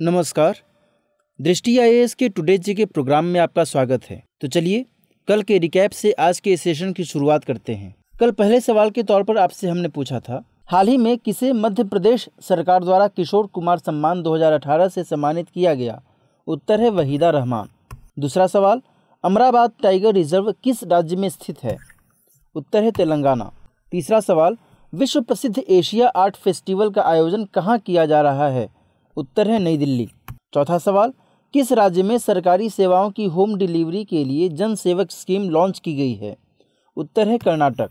नमस्कार दृष्टि आई के टुडे जी के प्रोग्राम में आपका स्वागत है तो चलिए कल के रिकैप से आज के सेशन की शुरुआत करते हैं कल पहले सवाल के तौर पर आपसे हमने पूछा था हाल ही में किसे मध्य प्रदेश सरकार द्वारा किशोर कुमार सम्मान 2018 से सम्मानित किया गया उत्तर है वहीदा रहमान दूसरा सवाल अमराबाद टाइगर रिजर्व किस राज्य में स्थित है उत्तर है तेलंगाना तीसरा सवाल विश्व प्रसिद्ध एशिया आर्ट फेस्टिवल का आयोजन कहाँ किया जा रहा है उत्तर है नई दिल्ली चौथा सवाल किस राज्य में सरकारी सेवाओं की होम डिलीवरी के लिए जन सेवक स्कीम लॉन्च की गई है उत्तर है कर्नाटक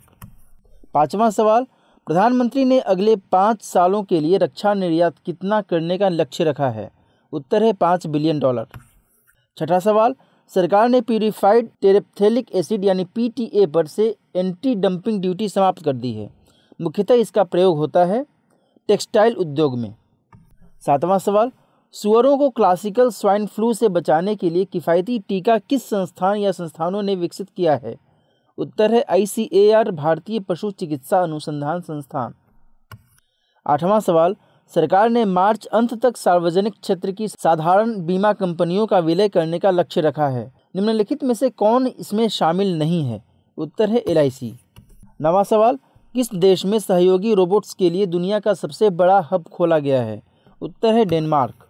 पाँचवा सवाल प्रधानमंत्री ने अगले पाँच सालों के लिए रक्षा निर्यात कितना करने का लक्ष्य रखा है उत्तर है पाँच बिलियन डॉलर छठा सवाल सरकार ने प्यूरिफाइड टेरेप्थेलिक एसिड यानी पीटीए पर से एंटी डंपिंग ड्यूटी समाप्त कर दी है मुख्यतः इसका प्रयोग होता है टेक्सटाइल उद्योग में सातवां सवाल सुअरों को क्लासिकल स्वाइन फ्लू से बचाने के लिए किफ़ायती टीका किस संस्थान या संस्थानों ने विकसित किया है उत्तर है आईसीएआर भारतीय पशु चिकित्सा अनुसंधान संस्थान आठवां सवाल सरकार ने मार्च अंत तक सार्वजनिक क्षेत्र की साधारण बीमा कंपनियों का विलय करने का लक्ष्य रखा है निम्नलिखित में से कौन इसमें शामिल नहीं है उत्तर है एल आई नवा सवाल किस देश में सहयोगी रोबोट्स के लिए दुनिया का सबसे बड़ा हब खोला गया है उत्तर है डेनमार्क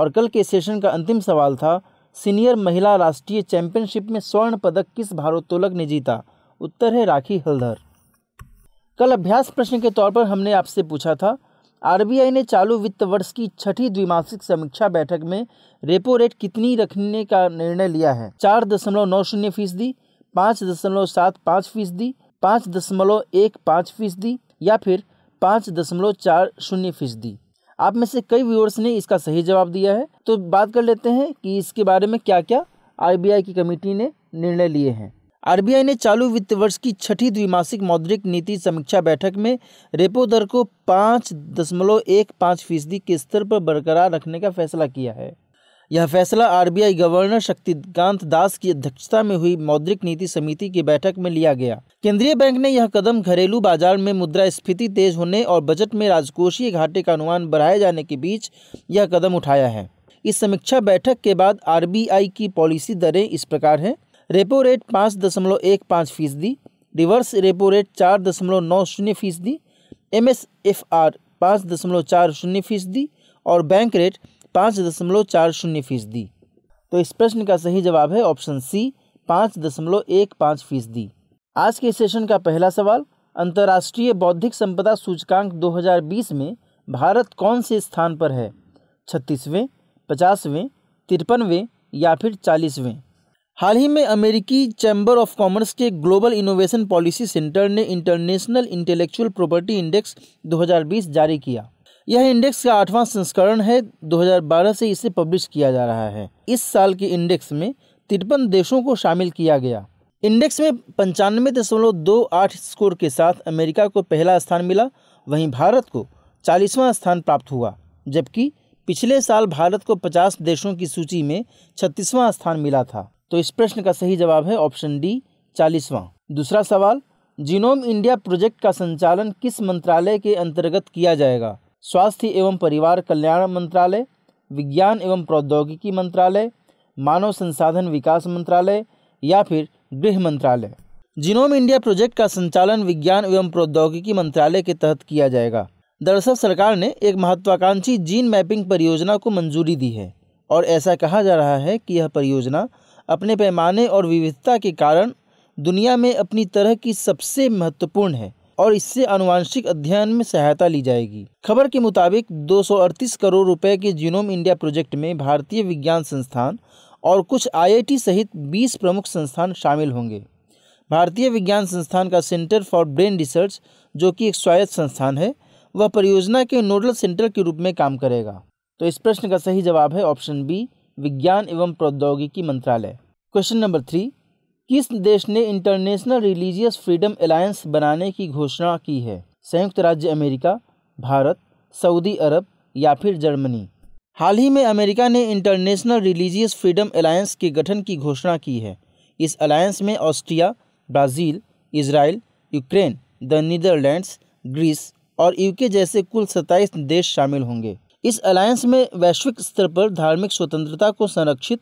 और कल के सेशन का अंतिम सवाल था सीनियर महिला राष्ट्रीय चैंपियनशिप में स्वर्ण पदक किस भारोत्तोलक ने जीता उत्तर है राखी हलधर कल अभ्यास प्रश्न के तौर पर हमने आपसे पूछा था आरबीआई ने चालू वित्त वर्ष की छठी द्विमासिक समीक्षा बैठक में रेपो रेट कितनी रखने का निर्णय लिया है चार दशमलव नौ शून्य फीसदी पाँच दशमलव सात पाँच फीसदी पाँच दशमलव एक पाँच फीसदी या फिर पाँच दशमलव चार शून्य फीसदी आप में से कई व्यूअर्स ने इसका सही जवाब दिया है तो बात कर लेते हैं कि इसके बारे में क्या क्या आरबीआई की कमेटी ने निर्णय लिए हैं आरबीआई ने चालू वित्त वर्ष की छठी द्विमासिक मौद्रिक नीति समीक्षा बैठक में रेपो दर को पाँच दशमलव एक पाँच फीसदी के स्तर पर बरकरार रखने का फैसला किया है यह फैसला आरबीआई गवर्नर शक्तिकांत दास की अध्यक्षता में हुई मौद्रिक नीति समिति की बैठक में लिया गया केंद्रीय बैंक ने यह कदम घरेलू बाजार में मुद्रा स्फीति तेज होने और बजट में राजकोषीय घाटे का अनुमान बढ़ाए जाने के बीच यह कदम उठाया है इस समीक्षा बैठक के बाद आर की पॉलिसी दरें इस प्रकार हैं रेपो रेट पाँच दशमलव एक पाँच फीसदी रिवर्स रेपो रेट चार दशमलव नौ शून्य फीसदी एम एस एफ आर पाँच दशमलव चार शून्य फीसदी और बैंक रेट पाँच दशमलव चार शून्य फीसदी तो इस प्रश्न का सही जवाब है ऑप्शन सी पाँच दशमलव एक पाँच फीसदी आज के सेशन का पहला सवाल अंतर्राष्ट्रीय बौद्धिक संपदा सूचकांक 2020 में भारत कौन से स्थान पर है छत्तीसवें पचासवें तिरपनवें या फिर चालीसवें हाल ही में अमेरिकी चैम्बर ऑफ कॉमर्स के ग्लोबल इनोवेशन पॉलिसी सेंटर ने इंटरनेशनल इंटेलेक्चुअल प्रॉपर्टी इंडेक्स 2020 जारी किया यह इंडेक्स का आठवां संस्करण है 2012 से इसे पब्लिश किया जा रहा है इस साल के इंडेक्स में तिरपन देशों को शामिल किया गया इंडेक्स में पंचानवे दशमलव दो आठ स्कोर के साथ अमेरिका को पहला स्थान मिला वहीं भारत को चालीसवां स्थान प्राप्त हुआ जबकि पिछले साल भारत को पचास देशों की सूची में छत्तीसवां स्थान मिला था तो इस प्रश्न का सही जवाब है ऑप्शन डी चालीसवां दूसरा सवाल जीनोम इंडिया प्रोजेक्ट का संचालन किस मंत्रालय के अंतर्गत किया जाएगा स्वास्थ्य एवं परिवार कल्याण मंत्रालय विज्ञान एवं प्रौद्योगिकी मंत्रालय मानव संसाधन विकास मंत्रालय या फिर गृह मंत्रालय जिनोम इंडिया प्रोजेक्ट का संचालन विज्ञान एवं प्रौद्योगिकी मंत्रालय के तहत किया जाएगा दरअसल सरकार ने एक महत्वाकांक्षी जीन मैपिंग परियोजना को मंजूरी दी है और ऐसा कहा जा रहा है कि यह परियोजना अपने पैमाने और विविधता के कारण दुनिया में अपनी तरह की सबसे महत्वपूर्ण है और इससे अनुवांशिक अध्ययन में सहायता ली जाएगी खबर के मुताबिक 238 करोड़ रुपए के जीनोम इंडिया प्रोजेक्ट में भारतीय विज्ञान संस्थान और कुछ आईआईटी सहित 20 प्रमुख संस्थान शामिल होंगे भारतीय विज्ञान संस्थान का सेंटर फॉर ब्रेन रिसर्च जो कि एक स्वायत्त संस्थान है वह परियोजना के नोडल सेंटर के रूप में काम करेगा तो इस प्रश्न का सही जवाब है ऑप्शन बी विज्ञान एवं प्रौद्योगिकी मंत्रालय क्वेश्चन नंबर थ्री किस देश ने इंटरनेशनल रिलीजियस फ्रीडम अलायंस बनाने की घोषणा की है संयुक्त राज्य अमेरिका भारत सऊदी अरब या फिर जर्मनी हाल ही में अमेरिका ने इंटरनेशनल रिलीजियस फ्रीडम अलायंस के गठन की घोषणा की है इस अलायंस में Austria Brazil Israel Ukraine the Netherlands Greece और यूके जैसे कुल सत्ताईस देश शामिल होंगे इस अलायंस में वैश्विक स्तर पर धार्मिक स्वतंत्रता को संरक्षित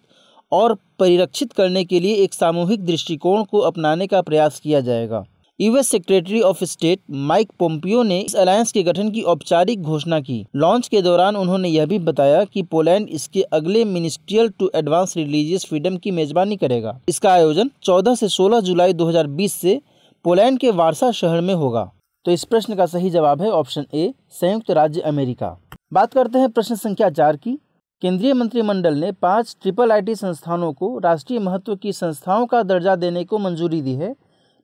और परिरक्षित करने के लिए एक सामूहिक दृष्टिकोण को अपनाने का प्रयास किया जाएगा US secretary of state Mike Pompeo ने इस अलायंस के गठन की औपचारिक घोषणा की लॉन्च के दौरान उन्होंने यह भी बताया कि पोलैंड इसके अगले ministerial to advance religious freedom की मेजबानी करेगा इसका आयोजन 14 से 16 जुलाई 2020 से पोलैंड के वारसा शहर में होगा तो इस प्रश्न का सही जवाब है ऑप्शन ए संयुक्त राज्य अमेरिका बात करते हैं प्रश्न संख्या चार की केंद्रीय मंत्रिमंडल ने पाँच ट्रिपल आईटी संस्थानों को राष्ट्रीय महत्व की संस्थाओं का दर्जा देने को मंजूरी दी है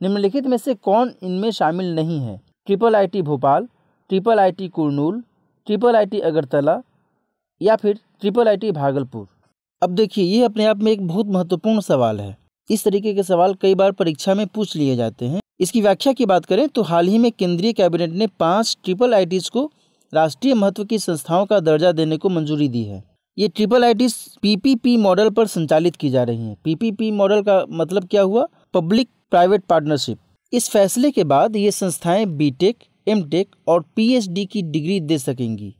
निम्नलिखित में से कौन इनमें शामिल नहीं है triple IT Bhopal triple IT Kurnool triple IT Agartala या फिर ट्रिपल आईटी भागलपुर अब देखिए ये अपने आप में एक बहुत महत्वपूर्ण सवाल है इस तरीके के सवाल कई बार परीक्षा में पूछ लिए जाते हैं इसकी व्याख्या की बात करें तो हाल ही में केंद्रीय कैबिनेट ने पाँच ट्रिपल आईटीज़ को राष्ट्रीय महत्व की संस्थाओं का दर्जा देने को मंजूरी दी है ये ट्रिपल आई पीपीपी मॉडल पर संचालित की जा रही हैं पीपीपी मॉडल का मतलब क्या हुआ पब्लिक प्राइवेट पार्टनरशिप इस फैसले के बाद ये संस्थाएं बीटेक, एमटेक और पीएचडी की डिग्री दे सकेंगी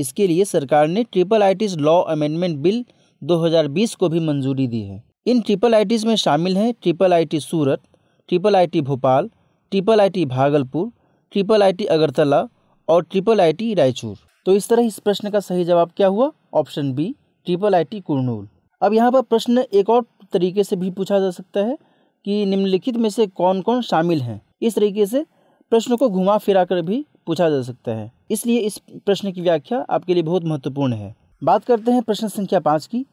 इसके लिए सरकार ने triple I law amendment bill 2020 को भी मंजूरी दी है इन ट्रिपल आई में शामिल हैं triple I Surat triple I Bhopal triple I Bhagalpur triple I Agartala और ट्रिपल आई रायचूर तो इस तरह इस प्रश्न का सही जवाब क्या हुआ option B triple I T Kurnool अब यहाँ पर प्रश्न एक और तरीके से भी पूछा जा सकता है कि निम्नलिखित में से कौन कौन शामिल हैं इस तरीके से प्रश्न को घुमा फिरा कर भी पूछा जा सकता है इसलिए इस प्रश्न की व्याख्या आपके लिए बहुत महत्वपूर्ण है बात करते हैं प्रश्न संख्या पाँच की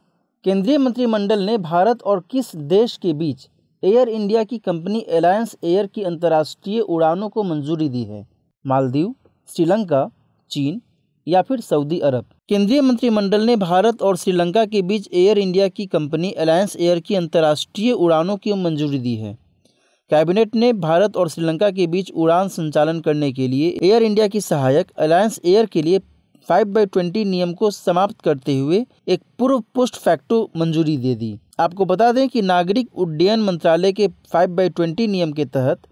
केंद्रीय मंत्रिमंडल ने भारत और किस देश के बीच एयर इंडिया की कंपनी एलायंस एयर की अंतर्राष्ट्रीय उड़ानों को मंजूरी दी है मालदीव श्रीलंका चीन या फिर सऊदी अरब केंद्रीय मंत्रिमंडल ने भारत और श्रीलंका के बीच एयर इंडिया की कंपनी अलायंस एयर की अंतर्राष्ट्रीय उड़ानों की मंजूरी दी है कैबिनेट ने भारत और श्रीलंका के बीच उड़ान संचालन करने के लिए एयर इंडिया की सहायक अलायंस एयर के लिए फाइव बाई ट्वेंटी नियम को समाप्त करते हुए एक पूर्व पोस्ट फैक्टो मंजूरी दे दी आपको बता दें कि नागरिक उड्डयन मंत्रालय के फाइव बाई ट्वेंटी नियम के तहत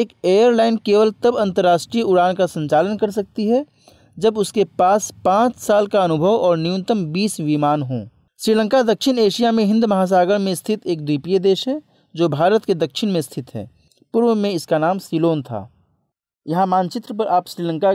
एक एयरलाइन केवल तब अंतर्राष्ट्रीय उड़ान का संचालन कर सकती है जब उसके पास पाँच साल का अनुभव और न्यूनतम बीस विमान हों श्रीलंका दक्षिण एशिया में हिंद महासागर में स्थित एक द्वीपीय देश है जो भारत के दक्षिण में स्थित है पूर्व में इसका नाम सिलोन था यहाँ मानचित्र पर आप श्रीलंका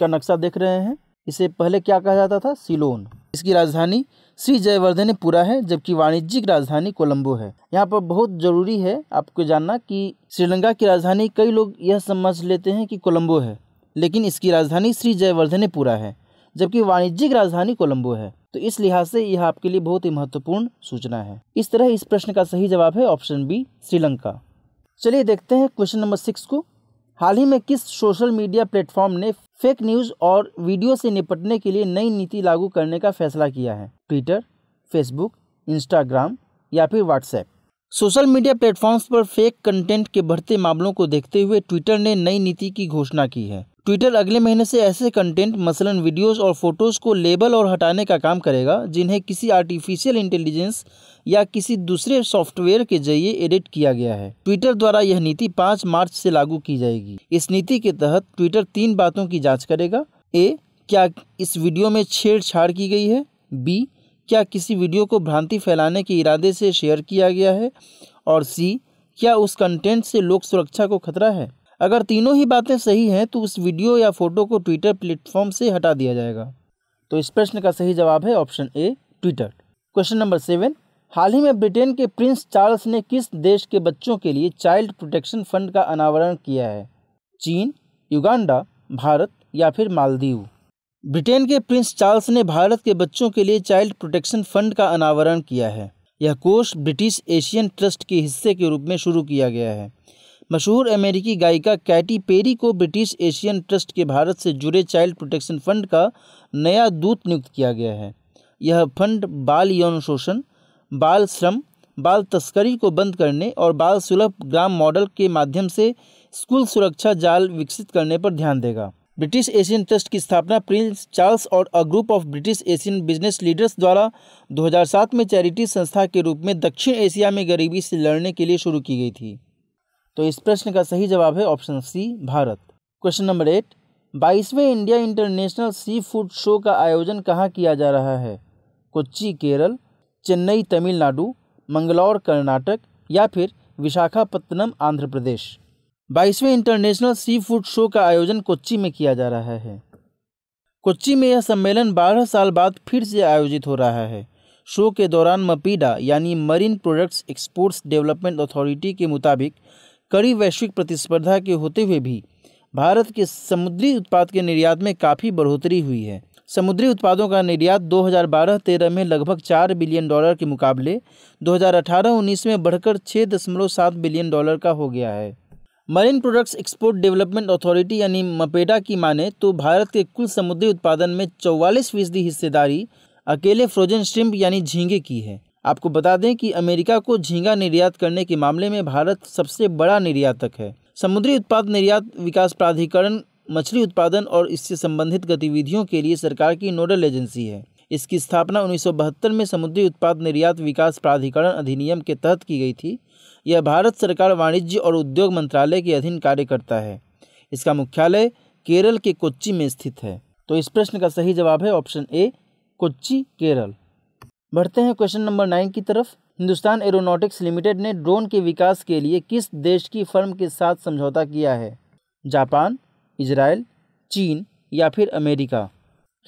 का नक्शा देख रहे हैं इसे पहले क्या कहा जाता था सिलोन इसकी राजधानी श्री जयवर्धन पूरा है जबकि वाणिज्यिक राजधानी कोलंबो है यहाँ पर बहुत ज़रूरी है आपको जानना कि श्रीलंका की राजधानी कई लोग यह समझ लेते हैं कि कोलंबो है लेकिन इसकी राजधानी श्री जयवर्धनेपुरा है जबकि वाणिज्यिक राजधानी कोलंबो है तो इस लिहाज से यह आपके लिए बहुत ही महत्वपूर्ण सूचना है इस तरह इस प्रश्न का सही जवाब है ऑप्शन बी श्रीलंका चलिए देखते हैं क्वेश्चन नंबर सिक्स को हाल ही में किस सोशल मीडिया प्लेटफॉर्म ने फेक न्यूज़ और वीडियो से निपटने के लिए नई नीति लागू करने का फैसला किया है ट्विटर फेसबुक इंस्टाग्राम या फिर व्हाट्सएप सोशल मीडिया प्लेटफॉर्म्स पर फेक कंटेंट के बढ़ते मामलों को देखते हुए ट्विटर ने नई नीति की घोषणा की है ट्विटर अगले महीने से ऐसे कंटेंट मसलन वीडियोस और फोटोज को लेबल और हटाने का काम करेगा जिन्हें किसी आर्टिफिशियल इंटेलिजेंस या किसी दूसरे सॉफ्टवेयर के जरिए एडिट किया गया है ट्विटर द्वारा यह नीति पाँच मार्च से लागू की जाएगी इस नीति के तहत ट्विटर तीन बातों की जाँच करेगा ए क्या इस वीडियो में छेड़छाड़ की गई है बी क्या किसी वीडियो को भ्रांति फैलाने के इरादे से शेयर किया गया है और सी क्या उस कंटेंट से लोक सुरक्षा को खतरा है अगर तीनों ही बातें सही हैं तो उस वीडियो या फोटो को ट्विटर प्लेटफॉर्म से हटा दिया जाएगा तो इस प्रश्न का सही जवाब है option A Twitter question number seven हाल ही में ब्रिटेन के प्रिंस चार्ल्स ने किस देश के बच्चों के लिए चाइल्ड प्रोटेक्शन फंड का अनावरण किया है चीन युगांडा भारत या फिर मालदीव ब्रिटेन के प्रिंस चार्ल्स ने भारत के बच्चों के लिए चाइल्ड प्रोटेक्शन फंड का अनावरण किया है यह कोष ब्रिटिश एशियन ट्रस्ट के हिस्से के रूप में शुरू किया गया है मशहूर अमेरिकी गायिका कैटी पेरी को ब्रिटिश एशियन ट्रस्ट के भारत से जुड़े चाइल्ड प्रोटेक्शन फंड का नया दूत नियुक्त किया गया है यह फंड बाल यौन शोषण बाल श्रम बाल तस्करी को बंद करने और बाल सुलभ ग्राम मॉडल के माध्यम से स्कूल सुरक्षा जाल विकसित करने पर ध्यान देगा ब्रिटिश एशियन ट्रस्ट की स्थापना प्रिंस चार्ल्स और a group of British Asian business leaders द्वारा 2007 में चैरिटी संस्था के रूप में दक्षिण एशिया में गरीबी से लड़ने के लिए शुरू की गई थी तो इस प्रश्न का सही जवाब है option C Bharat question number eight बाईसवें India international seafood show का आयोजन कहाँ किया जा रहा है कोच्चि केरल चेन्नई तमिलनाडु मंगलौर कर्नाटक या फिर विशाखापत्तनम आंध्र प्रदेश बाईसवें इंटरनेशनल सी फूड शो का आयोजन कोच्चि में किया जा रहा है कोच्चि में यह सम्मेलन बारह साल बाद फिर से आयोजित हो रहा है शो के दौरान मपीडा यानी marine products exports development authority के मुताबिक कड़ी वैश्विक प्रतिस्पर्धा के होते हुए भी भारत के समुद्री उत्पाद के निर्यात में काफ़ी बढ़ोतरी हुई है समुद्री उत्पादों का निर्यात 2012-13 में लगभग 4 बिलियन डॉलर के मुकाबले 2018-19 में बढ़कर 6.7 बिलियन डॉलर का हो गया है marine products export development authority यानी मपेडा की माने तो भारत के कुल समुद्री उत्पादन में चौवालीस फीसदी हिस्सेदारी अकेले फ्रोजन स्ट्रिम्प यानी झींगे की है आपको बता दें कि अमेरिका को झींगा निर्यात करने के मामले में भारत सबसे बड़ा निर्यातक है समुद्री उत्पाद निर्यात विकास प्राधिकरण मछली उत्पादन और इससे संबंधित गतिविधियों के लिए सरकार की नोडल एजेंसी है इसकी स्थापना 1972 में समुद्री उत्पाद निर्यात विकास प्राधिकरण अधिनियम के तहत की गई थी यह भारत सरकार वाणिज्य और उद्योग मंत्रालय के अधीन कार्य करता है इसका मुख्यालय केरल के कोच्चि में स्थित है तो इस प्रश्न का सही जवाब है ऑप्शन ए कोच्चि केरल बढ़ते हैं क्वेश्चन नंबर नाइन की तरफ हिंदुस्तान एरोनॉटिक्स लिमिटेड ने ड्रोन के विकास के लिए किस देश की फर्म के साथ समझौता किया है जापान इजराइल चीन या फिर अमेरिका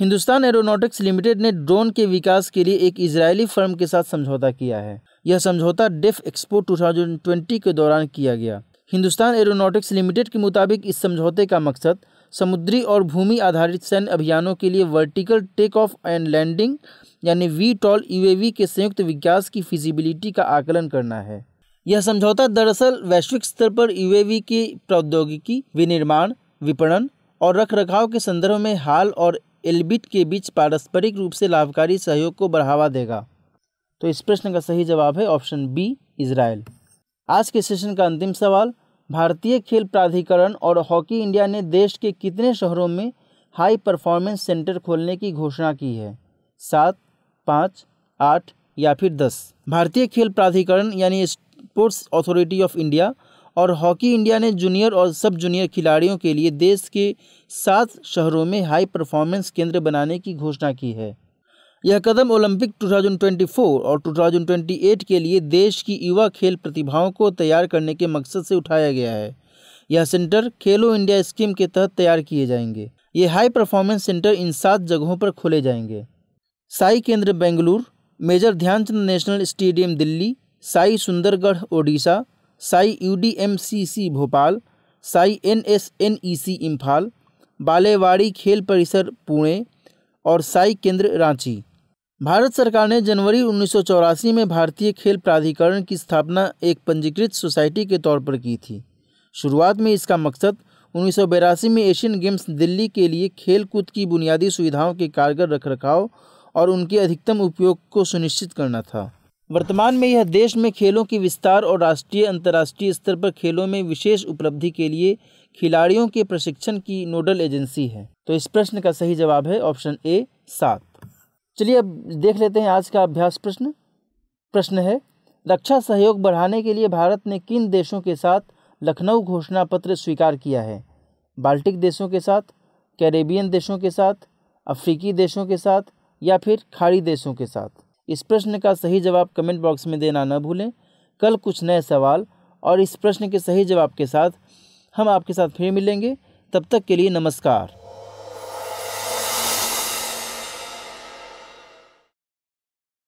हिंदुस्तान एरोनॉटिक्स लिमिटेड ने ड्रोन के विकास के लिए एक इजरायली फर्म के साथ समझौता किया है यह समझौता डेफ एक्सपो 2020 के दौरान किया गया हिंदुस्तान एरोनॉटिक्स लिमिटेड के मुताबिक इस समझौते का मकसद समुद्री और भूमि आधारित सैन्य अभियानों के लिए vertical take off and landing यानी वी टॉल यूएवी के संयुक्त विकास की फिजिबिलिटी का आकलन करना है यह समझौता दरअसल वैश्विक स्तर पर यूएवी की प्रौद्योगिकी विनिर्माण विपणन और रखरखाव के संदर्भ में हाल और एलबिट के बीच पारस्परिक रूप से लाभकारी सहयोग को बढ़ावा देगा तो इस प्रश्न का सही जवाब है ऑप्शन बी इसराइल आज के सेशन का अंतिम सवाल भारतीय खेल प्राधिकरण और हॉकी इंडिया ने देश के कितने शहरों में हाई परफॉर्मेंस सेंटर खोलने की घोषणा की है सात पाँच आठ या फिर दस भारतीय खेल प्राधिकरण यानी स्पोर्ट्स अथॉरिटी ऑफ इंडिया और हॉकी इंडिया ने जूनियर और सब जूनियर खिलाड़ियों के लिए देश के सात शहरों में हाई परफॉर्मेंस केंद्र बनाने की घोषणा की है यह कदम ओलंपिक 2024 और 2028 के लिए देश की युवा खेल प्रतिभाओं को तैयार करने के मकसद से उठाया गया है यह सेंटर खेलो इंडिया स्कीम के तहत तैयार किए जाएंगे ये हाई परफॉर्मेंस सेंटर इन सात जगहों पर खोले जाएंगे साई केंद्र Bengaluru major Dhyanchand national stadium Delhi SAI Sundargarh Odisha SAI U D M C C Bhopal SAI N S N E C Imphal Balewadi खेल परिसर पुणे और साई केंद्र रांची भारत सरकार ने जनवरी उन्नीस में भारतीय खेल प्राधिकरण की स्थापना एक पंजीकृत सोसाइटी के तौर पर की थी शुरुआत में इसका मकसद उन्नीस में एशियन गेम्स दिल्ली के लिए खेल कूद की बुनियादी सुविधाओं के कारगर रखरखाव और उनके अधिकतम उपयोग को सुनिश्चित करना था वर्तमान में यह देश में खेलों के विस्तार और राष्ट्रीय अंतर्राष्ट्रीय स्तर पर खेलों में विशेष उपलब्धि के लिए खिलाड़ियों के प्रशिक्षण की नोडल एजेंसी है तो इस प्रश्न का सही जवाब है ऑप्शन ए सात चलिए अब देख लेते हैं आज का अभ्यास प्रश्न प्रश्न है रक्षा सहयोग बढ़ाने के लिए भारत ने किन देशों के साथ लखनऊ घोषणा पत्र स्वीकार किया है बाल्टिक देशों के साथ कैरेबियन देशों के साथ अफ्रीकी देशों के साथ या फिर खाड़ी देशों के साथ इस प्रश्न का सही जवाब कमेंट बॉक्स में देना न भूलें कल कुछ नए सवाल और इस प्रश्न के सही जवाब के साथ हम आपके साथ फिर मिलेंगे तब तक के लिए नमस्कार